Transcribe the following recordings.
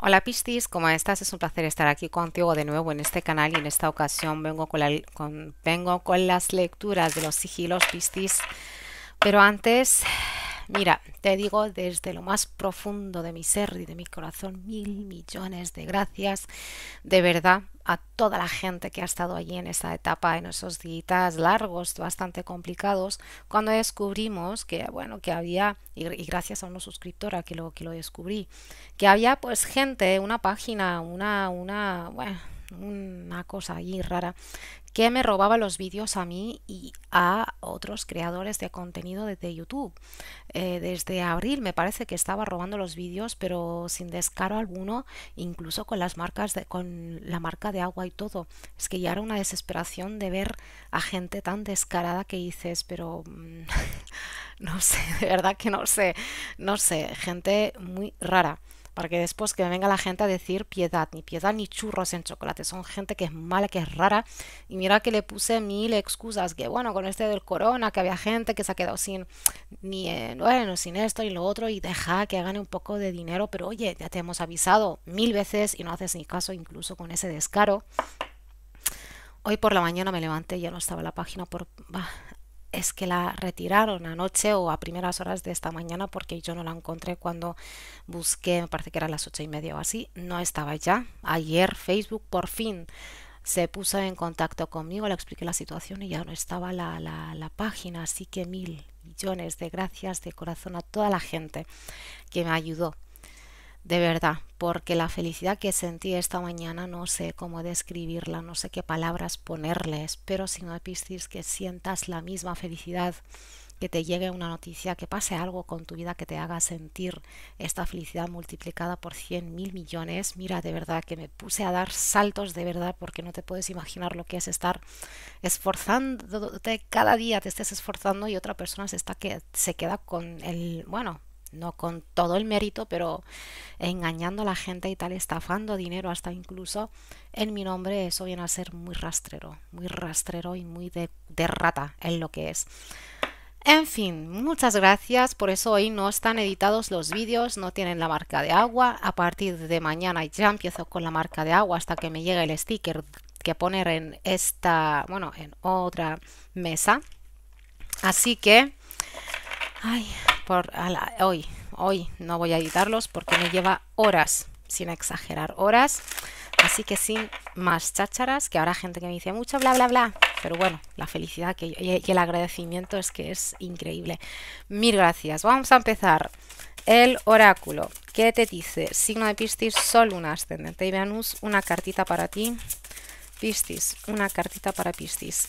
Hola pistis ¿cómo estás? Es un placer estar aquí contigo de nuevo en este canal y en esta ocasión vengo con, vengo con las lecturas de los sigilos pistis Pero antes Mira, te digo desde lo más profundo de mi ser y de mi corazón mil millones de gracias, de verdad, a toda la gente que ha estado allí en esa etapa, en esos días largos, bastante complicados, cuando descubrimos que, bueno, que había, y gracias a una suscriptora que lo, que lo descubrí, que había pues gente, una página, una, una, bueno, una cosa ahí rara, que me robaba los vídeos a mí y a otros creadores de contenido desde YouTube. Eh, desde abril me parece que estaba robando los vídeos, pero sin descaro alguno, incluso con las marcas con la marca de agua y todo. Es que ya era una desesperación de ver a gente tan descarada que dices, pero mm, no sé, de verdad que no sé, no sé, gente muy rara para que después que venga la gente a decir piedad, ni piedad ni churros en chocolate, son gente que es mala, que es rara, y mira que le puse mil excusas, que bueno, con este del corona, que había gente que se ha quedado sin, ni, eh, bueno, sin esto y lo otro, y deja que gane un poco de dinero, pero oye, ya te hemos avisado mil veces y no haces ni caso incluso con ese descaro. Hoy por la mañana me levanté ya no estaba la página por es que la retiraron anoche o a primeras horas de esta mañana porque yo no la encontré cuando busqué, me parece que era las ocho y media o así, no estaba ya. Ayer Facebook por fin se puso en contacto conmigo, le expliqué la situación y ya no estaba la, la, la página, así que mil millones de gracias de corazón a toda la gente que me ayudó de verdad, porque la felicidad que sentí esta mañana no sé cómo describirla, no sé qué palabras ponerles, pero si no Piscis, que sientas la misma felicidad, que te llegue una noticia, que pase algo con tu vida que te haga sentir esta felicidad multiplicada por cien mil millones. Mira, de verdad que me puse a dar saltos de verdad porque no te puedes imaginar lo que es estar esforzándote cada día, te estés esforzando y otra persona se, está se queda con el, bueno, no con todo el mérito, pero engañando a la gente y tal, estafando dinero hasta incluso en mi nombre, eso viene a ser muy rastrero, muy rastrero y muy de, rata en lo que es. En fin, muchas gracias, por eso hoy no están editados los vídeos, no tienen la marca de agua, a partir de mañana ya empiezo con la marca de agua hasta que me llegue el sticker que poner en esta, bueno, en otra mesa. Así que, ay, hoy, hoy no voy a editarlos porque me lleva horas, sin exagerar, horas. Así que sin más chácharas, que habrá gente que me dice mucho bla bla bla, pero bueno, la felicidad que y el agradecimiento es que es increíble. Mil gracias. Vamos a empezar. El oráculo. ¿Qué te dice? Signo de Piscis, Sol, Luna, Ascendente y Venus. Una cartita para ti. Piscis, una cartita para Piscis.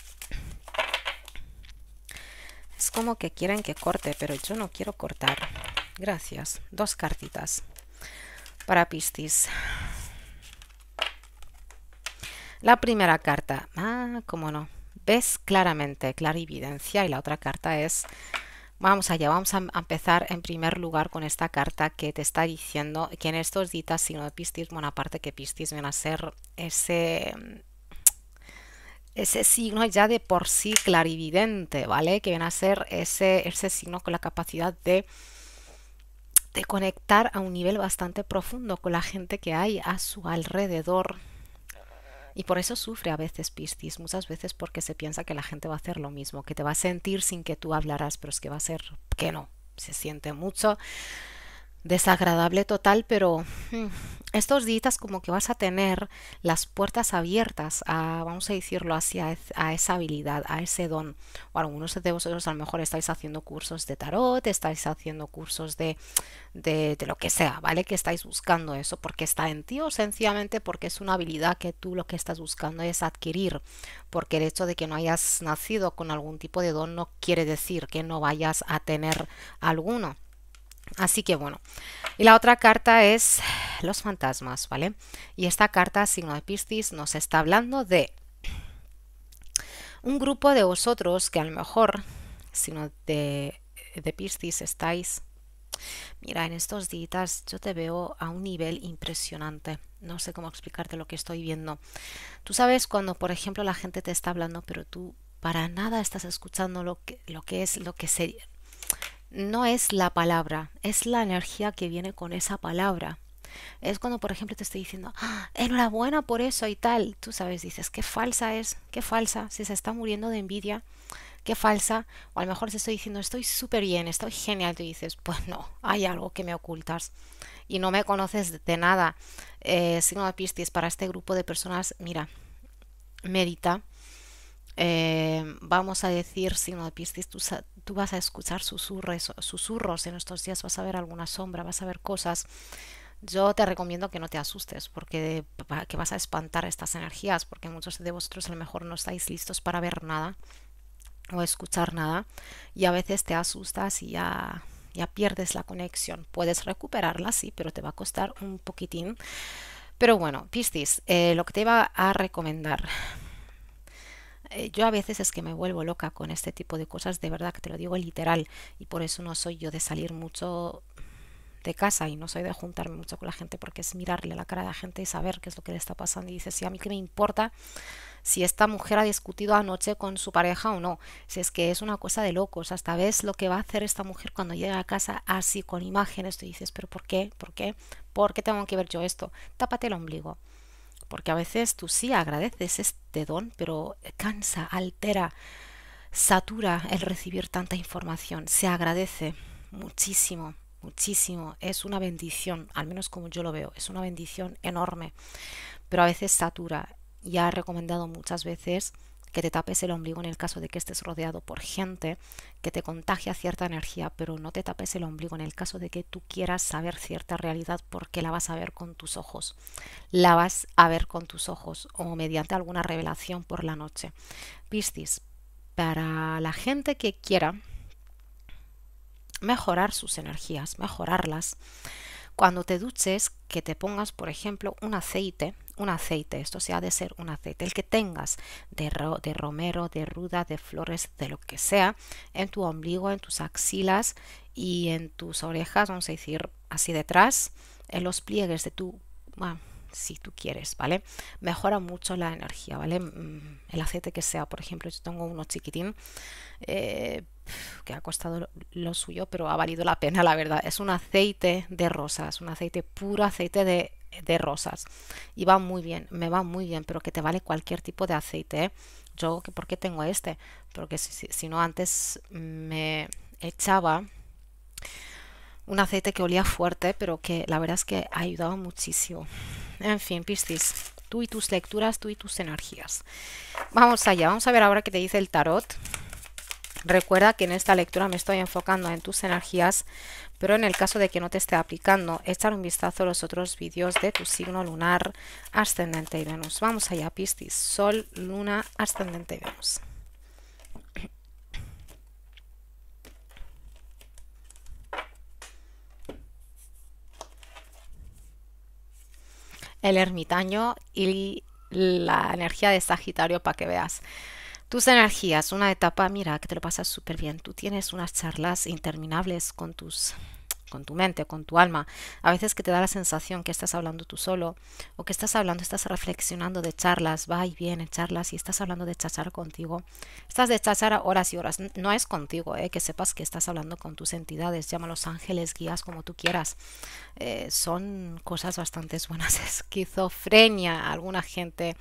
Es como que quieren que corte, pero yo no quiero cortar. Gracias. Dos cartitas para Piscis. La primera carta. Ah, cómo no. Ves claramente, clarividencia. Y la otra carta es... Vamos allá, vamos a em-, empezar en primer lugar con esta carta que te está diciendo que en estos ditas sino de Piscis, bueno, aparte que Piscis van a ser ese ese signo ya de por sí clarividente, ¿vale? Que viene a ser ese, ese signo con la capacidad de, de conectar a un nivel bastante profundo con la gente que hay a su alrededor. Y por eso sufre a veces Piscis, muchas veces porque se piensa que la gente va a hacer lo mismo, que te va a sentir sin que tú hablarás, pero es que va a ser que no, se siente mucho desagradable total, pero mm, estos días como que vas a tener las puertas abiertas a, vamos a decirlo así, e, a, esa habilidad, a ese don. O algunos de vosotros a lo mejor estáis haciendo cursos de tarot, estáis haciendo cursos de, de, de, lo que sea, ¿vale? Que estáis buscando eso porque está en ti o sencillamente porque es una habilidad que tú lo que estás buscando es adquirir. Porque el hecho de que no hayas nacido con algún tipo de don no quiere decir que no vayas a tener alguno. Así que bueno, y la otra carta es los fantasmas, ¿vale? Y esta carta, signo de Piscis, nos está hablando de un grupo de vosotros que a lo mejor, signo de, de Piscis, estáis... Mira, en estos días yo te veo a un nivel impresionante. No sé cómo explicarte lo que estoy viendo. Tú sabes cuando, por ejemplo, la gente te está hablando, pero tú para nada estás escuchando lo que, lo que es, lo que sería no es la palabra, es la energía que viene con esa palabra. Es cuando, por ejemplo, te estoy diciendo, ah, enhorabuena por eso y tal. Tú sabes, dices, qué falsa es, qué falsa, si se está muriendo de envidia, qué falsa. O a lo mejor te estoy diciendo, estoy súper bien, estoy genial. Tú dices, pues no, hay algo que me ocultas y no me conoces de nada. Eh, signo de Piscis, para este grupo de personas, mira, medita eh, vamos a decir, signo de Piscis, tú, vas a escuchar susurros, susurros, en estos días vas a ver alguna sombra, vas a ver cosas. Yo te recomiendo que no te asustes, porque que vas a espantar estas energías, porque muchos de vosotros a lo mejor no estáis listos para ver nada o escuchar nada, y a veces te asustas y ya, ya pierdes la conexión. Puedes recuperarla, sí, pero te va a costar un poquitín. Pero bueno, Piscis, eh, lo que te iba a recomendar, eh, yo a veces es que me vuelvo loca con este tipo de cosas, de verdad que te lo digo literal, y por eso no soy yo de salir mucho de casa y no soy de juntarme mucho con la gente porque es mirarle la cara a la gente y saber qué es lo que le está pasando y dices, sí, a mí qué me importa si esta mujer ha discutido anoche con su pareja o no, si es que es una cosa de locos, hasta ves lo que va a hacer esta mujer cuando llega a casa así con imágenes, tú dices, pero ¿por qué? ¿Por qué? ¿Por qué tengo que ver yo esto? Tápate el ombligo porque a veces tú sí agradeces este don, pero cansa, altera, satura el recibir tanta información. Se agradece muchísimo, muchísimo. Es una bendición, al menos como yo lo veo, es una bendición enorme, pero a veces satura. Ya ha recomendado muchas veces que te tapes el ombligo en el caso de que estés rodeado por gente que te contagia cierta energía, pero no te tapes el ombligo en el caso de que tú quieras saber cierta realidad porque la vas a ver con tus ojos, la vas a ver con tus ojos o mediante alguna revelación por la noche. Piscis, para la gente que quiera mejorar sus energías, mejorarlas, cuando te duches, que te pongas, por ejemplo, un aceite un aceite, esto se ha de ser un aceite, el que tengas de, de romero, de ruda, de flores, de lo que sea, en tu ombligo, en tus axilas y en tus orejas, vamos a decir así detrás, en los pliegues de tu... Ah, si tú quieres, ¿vale? Mejora mucho la energía, ¿vale? Mm, el aceite que sea, por ejemplo, yo tengo uno chiquitín eh, que ha costado lo suyo, pero ha valido la pena, la verdad. Es un aceite de rosas, un aceite puro aceite de de rosas y va muy bien, me va muy bien, pero que te vale cualquier tipo de aceite. ¿eh? Yo, ¿por qué tengo este? Porque si, no antes me echaba un aceite que olía fuerte, pero que la verdad es que ha ayudado muchísimo. En fin, Piscis, tú y tus lecturas, tú y tus energías. Vamos allá, vamos a ver ahora qué te dice el tarot Recuerda que en esta lectura me estoy enfocando en tus energías, pero en el caso de que no te esté aplicando, echar un vistazo a los otros vídeos de tu signo lunar, ascendente y Venus. Vamos allá, Piscis, Sol, Luna, ascendente y Venus. El ermitaño y la energía de Sagitario para que veas. Tus energías, una etapa, mira, que te lo pasas súper bien. Tú tienes unas charlas interminables con tus con tu mente, con tu alma. A veces que te da la sensación que estás hablando tú solo o que estás hablando, estás reflexionando de charlas, va y viene charlas y estás hablando de chachar contigo. Estás de chachar horas y horas. No es contigo, eh, que sepas que estás hablando con tus entidades, los ángeles, guías, como tú quieras. Eh, son cosas bastante buenas. Esquizofrenia, alguna gente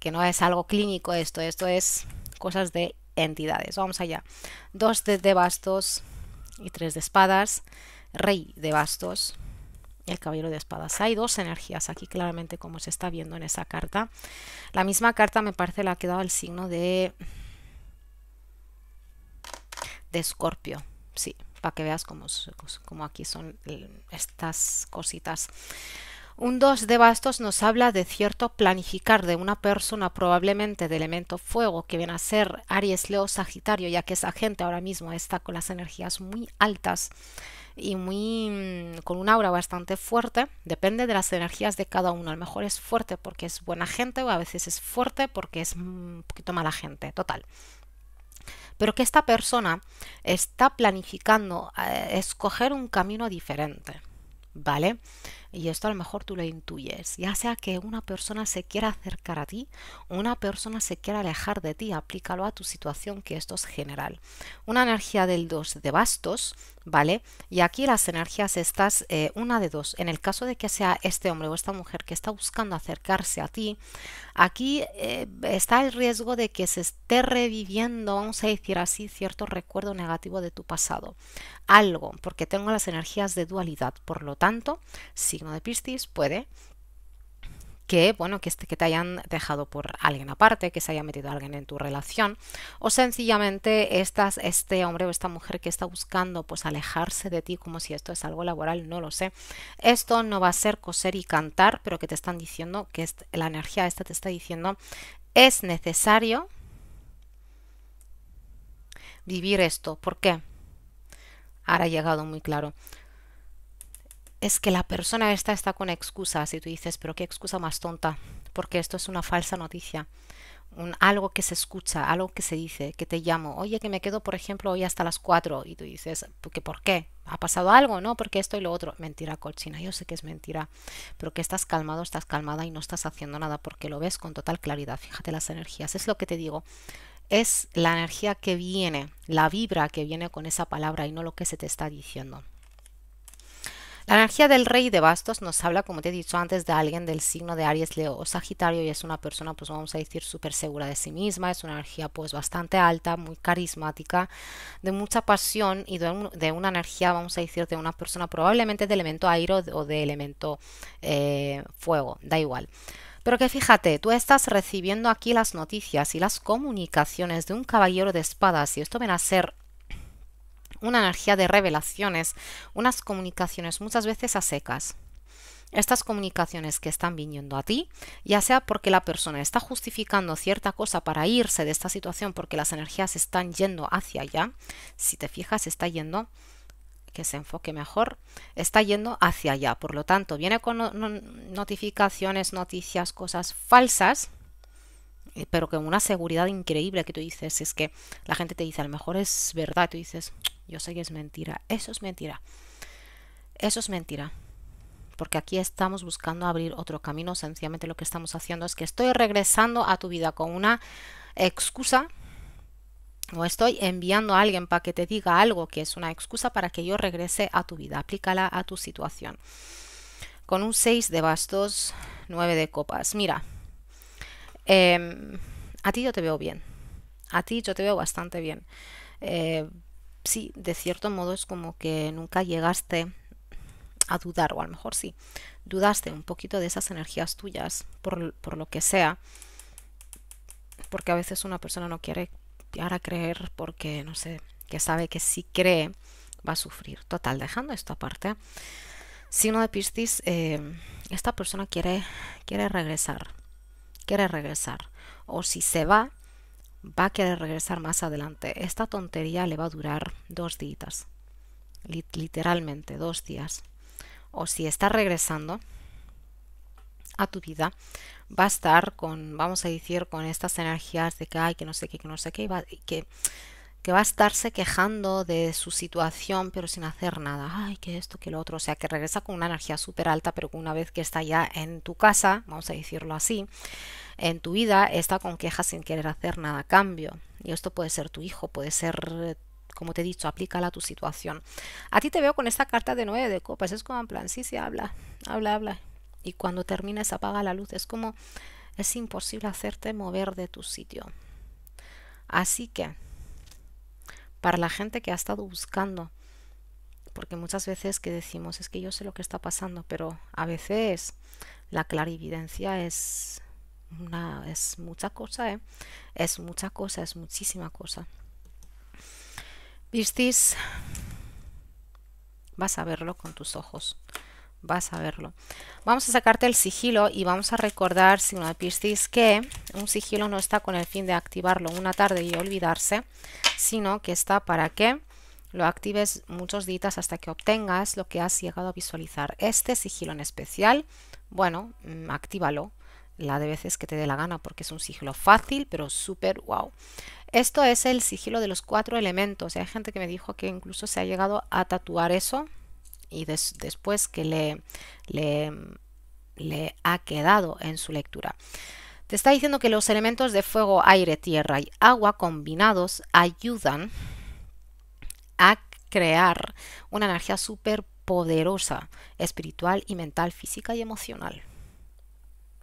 que no es algo clínico esto, esto es cosas de entidades. Vamos allá. Dos de, bastos y tres de espadas. Rey de bastos. y El caballero de espadas. Hay dos energías aquí claramente como se está viendo en esa carta. La misma carta me parece la que daba el signo de... de escorpio. Sí, para que veas cómo, cómo aquí son estas cositas. Un 2 de bastos nos habla de cierto planificar de una persona probablemente de elemento fuego que viene a ser Aries, Leo, Sagitario, ya que esa gente ahora mismo está con las energías muy altas y muy mm, con un aura bastante fuerte, depende de las energías de cada uno. A lo mejor es fuerte porque es buena gente o a veces es fuerte porque es mm, un poquito mala gente, total pero que esta persona está planificando eh, escoger un camino diferente, ¿vale? Y esto a lo mejor tú lo intuyes, ya sea que una persona se quiera acercar a ti, una persona se quiera alejar de ti, aplícalo a tu situación, que esto es general. Una energía del 2 de bastos, ¿vale? Y aquí las energías estas, eh, una de dos. En el caso de que sea este hombre o esta mujer que está buscando acercarse a ti, aquí eh, está el riesgo de que se esté reviviendo, vamos a decir así, cierto recuerdo negativo de tu pasado. Algo, porque tengo las energías de dualidad. Por lo tanto, si de Piscis, puede que bueno que, este, que te hayan dejado por alguien aparte, que se haya metido alguien en tu relación, o sencillamente estás este hombre o esta mujer que está buscando pues alejarse de ti como si esto es algo laboral, no lo sé. Esto no va a ser coser y cantar, pero que te están diciendo que es, la energía esta te está diciendo es necesario vivir esto. ¿Por qué? Ahora ha llegado muy claro es que la persona esta está con excusas y tú dices, pero qué excusa más tonta, porque esto es una falsa noticia. Un, algo que se escucha, algo que se dice, que te llamo, oye, que me quedo, por ejemplo, hoy hasta las 4 y tú dices, ¿por qué? ¿Ha pasado algo? No, porque esto y lo otro. Mentira colchina, yo sé que es mentira, pero que estás calmado, estás calmada y no estás haciendo nada porque lo ves con total claridad. Fíjate las energías, es lo que te digo. Es la energía que viene, la vibra que viene con esa palabra y no lo que se te está diciendo. La energía del rey de bastos nos habla, como te he dicho antes, de alguien del signo de Aries, Leo o Sagitario y es una persona, pues vamos a decir, súper segura de sí misma, es una energía pues bastante alta, muy carismática, de mucha pasión y de, una energía, vamos a decir, de una persona probablemente de elemento aire o de elemento eh, fuego, da igual. Pero que fíjate, tú estás recibiendo aquí las noticias y las comunicaciones de un caballero de espadas y esto viene a ser una energía de revelaciones, unas comunicaciones muchas veces a secas. Estas comunicaciones que están viniendo a ti, ya sea porque la persona está justificando cierta cosa para irse de esta situación porque las energías están yendo hacia allá, si te fijas está yendo que se enfoque mejor, está yendo hacia allá. Por lo tanto, viene con notificaciones, noticias, cosas falsas, eh, pero con una seguridad increíble que tú dices, es que la gente te dice, a lo mejor es verdad, tú dices, yo sé que es mentira, eso es mentira, eso es mentira, porque aquí estamos buscando abrir otro camino, sencillamente lo que estamos haciendo es que estoy regresando a tu vida con una excusa o estoy enviando a alguien para que te diga algo que es una excusa para que yo regrese a tu vida, aplícala a tu situación. Con un 6 de bastos, 9 de copas. Mira, em, a ti yo te veo bien, a ti yo te veo bastante bien. Eh, sí, de cierto modo es como que nunca llegaste a dudar, o a lo mejor sí, dudaste un poquito de esas energías tuyas, por, lo que sea, porque a veces una persona no quiere llegar creer porque, no sé, que sabe que si cree va a sufrir. Total, dejando esto aparte, signo de Piscis, eh, esta persona quiere, quiere regresar, quiere regresar, o si se va, va a querer regresar más adelante. Esta tontería le va a durar dos días, literalmente dos días. O si está regresando a tu vida, va a estar con, vamos a decir, con estas energías de que hay que no sé qué, que no sé qué, y que que va a estarse quejando de su situación pero sin hacer nada. Ay, que esto, que lo otro. O sea, que regresa con una energía súper alta, pero una vez que está ya en tu casa, vamos a decirlo así, en tu vida, está con quejas sin querer hacer nada a cambio. Y esto puede ser tu hijo, puede ser como te he dicho, aplícala a tu situación. A ti te veo con esta carta de nueve de copas, es como en plan, sí, sí, habla, habla, habla. Y cuando termines apaga la luz, es como es imposible hacerte mover de tu sitio. Así que para la gente que ha estado buscando. Porque muchas veces que decimos es que yo sé lo que está pasando, pero a veces la clarividencia es una es mucha cosa, ¿eh? es mucha cosa, es muchísima cosa. Piscis, vas a verlo con tus ojos, vas a verlo. Vamos a sacarte el sigilo y vamos a recordar, signo de Piscis, que un sigilo no está con el fin de activarlo una tarde y olvidarse, sino que está para que lo actives muchos días hasta que obtengas lo que has llegado a visualizar. Este sigilo en especial, bueno, mm, actívalo la de veces que te dé la gana porque es un sigilo fácil pero súper wow. Esto es el sigilo de los cuatro elementos. Hay gente que me dijo que incluso se ha llegado a tatuar eso y después que le, le ha quedado en su lectura. Se está diciendo que los elementos de fuego, aire, tierra y agua combinados ayudan a crear una energía súper poderosa, espiritual y mental, física y emocional.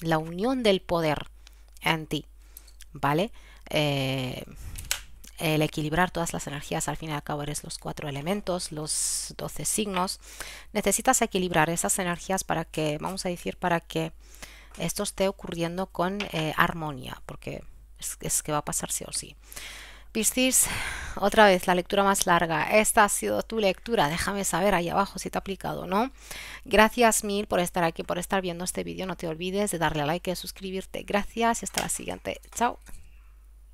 La unión del poder en ti, ¿vale? Eh, el equilibrar todas las energías, al fin y al cabo eres los cuatro elementos, los doce signos. Necesitas equilibrar esas energías para que, vamos a decir, para que esto esté ocurriendo con eh, armonía, porque es, que va a pasar sí o sí. Piscis, otra vez la lectura más larga. Esta ha sido tu lectura. Déjame saber ahí abajo si te ha aplicado o no. Gracias mil por estar aquí, por estar viendo este vídeo. No te olvides de darle a like y de suscribirte. Gracias y hasta la siguiente. Chao.